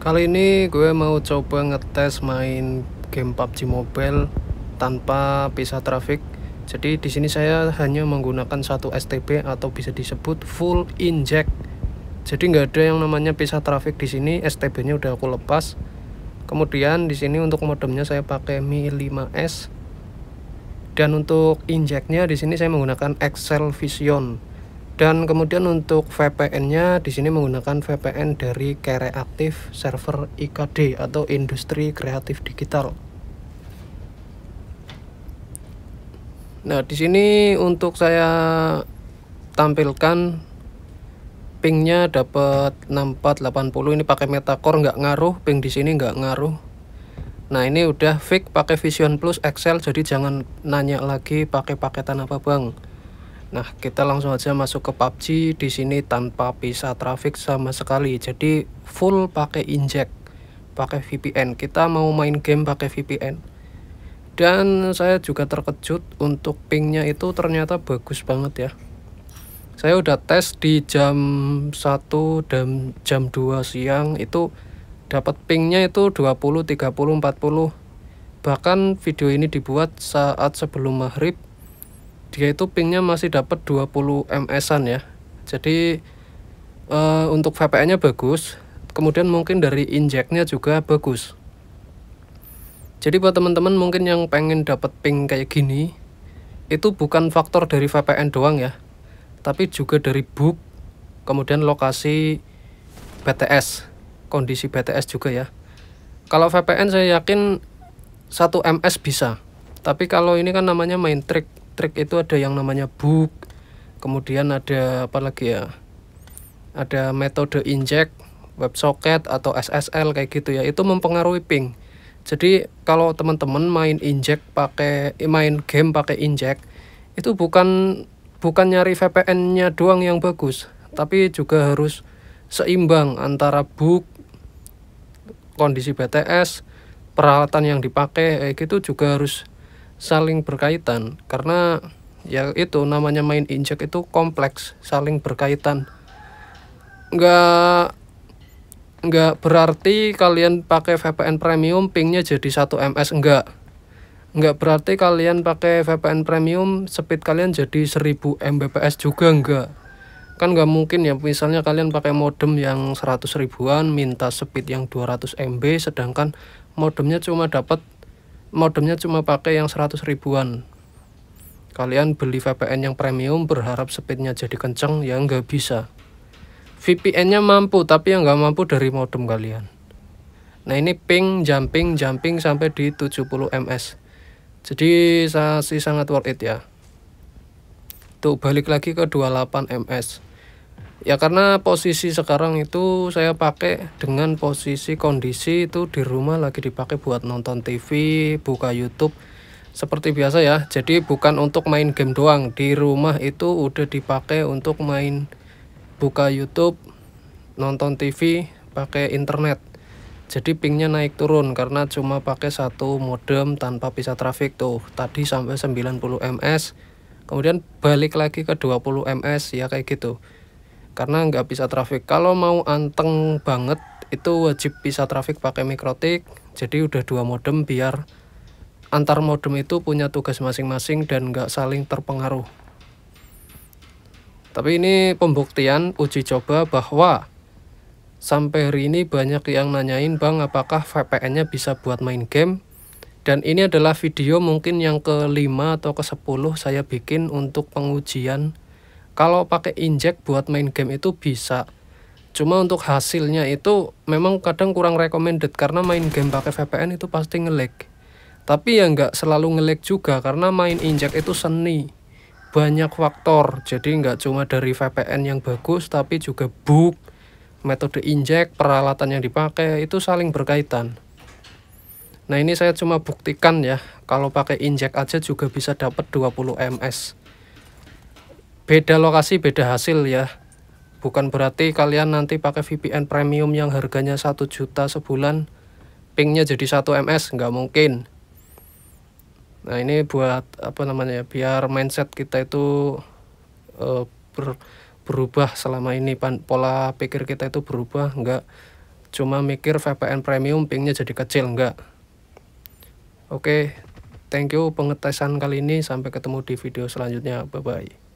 Kali ini gue mau coba ngetes main game PUBG Mobile tanpa pisah trafik. Jadi di sini saya hanya menggunakan satu STB atau bisa disebut full inject. Jadi nggak ada yang namanya pisah trafik di sini. STB-nya udah aku lepas. Kemudian di sini untuk modemnya saya pakai Mi 5S. Dan untuk injectnya di sini saya menggunakan Excel Vision dan kemudian untuk VPN-nya di sini menggunakan VPN dari Kreatif Server IKD atau Industri Kreatif Digital. Nah, di sini untuk saya tampilkan pingnya dapat 6480 ini pakai metacore nggak ngaruh ping di sini nggak ngaruh nah ini udah fix pakai Vision Plus Excel jadi jangan nanya lagi pakai paketan apa bang Nah, kita langsung aja masuk ke PUBG di sini tanpa bisa traffic sama sekali. Jadi full pakai inject, pakai VPN. Kita mau main game pakai VPN. Dan saya juga terkejut untuk pingnya itu ternyata bagus banget ya. Saya udah tes di jam 1 dan jam 2 siang itu dapat pingnya itu 20, 30, 40. Bahkan video ini dibuat saat sebelum maghrib dia itu pingnya masih dapat 20 ms-an ya jadi e, untuk VPN-nya bagus kemudian mungkin dari injeknya juga bagus jadi buat teman-teman mungkin yang pengen dapat ping kayak gini itu bukan faktor dari VPN doang ya tapi juga dari book kemudian lokasi BTS kondisi BTS juga ya kalau VPN saya yakin 1 ms bisa tapi kalau ini kan namanya main trick listrik itu ada yang namanya book kemudian ada apa lagi ya ada metode inject websocket atau SSL kayak gitu ya itu mempengaruhi ping jadi kalau teman-teman main inject pakai eh, main game pakai inject itu bukan bukan nyari VPN-nya doang yang bagus tapi juga harus seimbang antara book kondisi BTS peralatan yang dipakai kayak gitu juga harus saling berkaitan karena ya itu namanya main injek itu kompleks saling berkaitan nggak nggak berarti kalian pakai VPN premium pingnya jadi 1 ms enggak nggak berarti kalian pakai VPN premium speed kalian jadi 1000 Mbps juga enggak kan nggak mungkin ya misalnya kalian pakai modem yang 100 ribuan minta speed yang 200 MB sedangkan modemnya cuma dapat modemnya cuma pakai yang 100 ribuan kalian beli VPN yang premium berharap speednya jadi kenceng ya nggak bisa VPN-nya mampu tapi yang nggak mampu dari modem kalian nah ini ping jumping jumping sampai di 70 ms jadi sih sangat worth it ya tuh balik lagi ke 28 ms ya karena posisi sekarang itu saya pakai dengan posisi kondisi itu di rumah lagi dipakai buat nonton TV buka YouTube seperti biasa ya jadi bukan untuk main game doang di rumah itu udah dipakai untuk main buka YouTube nonton TV pakai internet jadi pingnya naik turun karena cuma pakai satu modem tanpa pisah trafik tuh tadi sampai 90 ms kemudian balik lagi ke 20 ms ya kayak gitu karena nggak bisa traffic kalau mau anteng banget itu wajib bisa traffic pakai mikrotik jadi udah dua modem biar antar modem itu punya tugas masing-masing dan nggak saling terpengaruh tapi ini pembuktian uji coba bahwa sampai hari ini banyak yang nanyain bang apakah VPN-nya bisa buat main game dan ini adalah video mungkin yang kelima atau ke sepuluh saya bikin untuk pengujian kalau pakai inject buat main game itu bisa cuma untuk hasilnya itu memang kadang kurang recommended karena main game pakai VPN itu pasti ngelag tapi ya nggak selalu ngelag juga karena main inject itu seni banyak faktor jadi nggak cuma dari VPN yang bagus tapi juga book, metode inject peralatan yang dipakai itu saling berkaitan nah ini saya cuma buktikan ya kalau pakai inject aja juga bisa dapat 20 ms beda lokasi beda hasil ya bukan berarti kalian nanti pakai VPN premium yang harganya 1 juta sebulan pingnya jadi 1 ms nggak mungkin nah ini buat apa namanya biar mindset kita itu uh, ber, berubah selama ini pan, pola pikir kita itu berubah nggak cuma mikir VPN premium pingnya jadi kecil nggak oke okay, thank you pengetesan kali ini sampai ketemu di video selanjutnya bye bye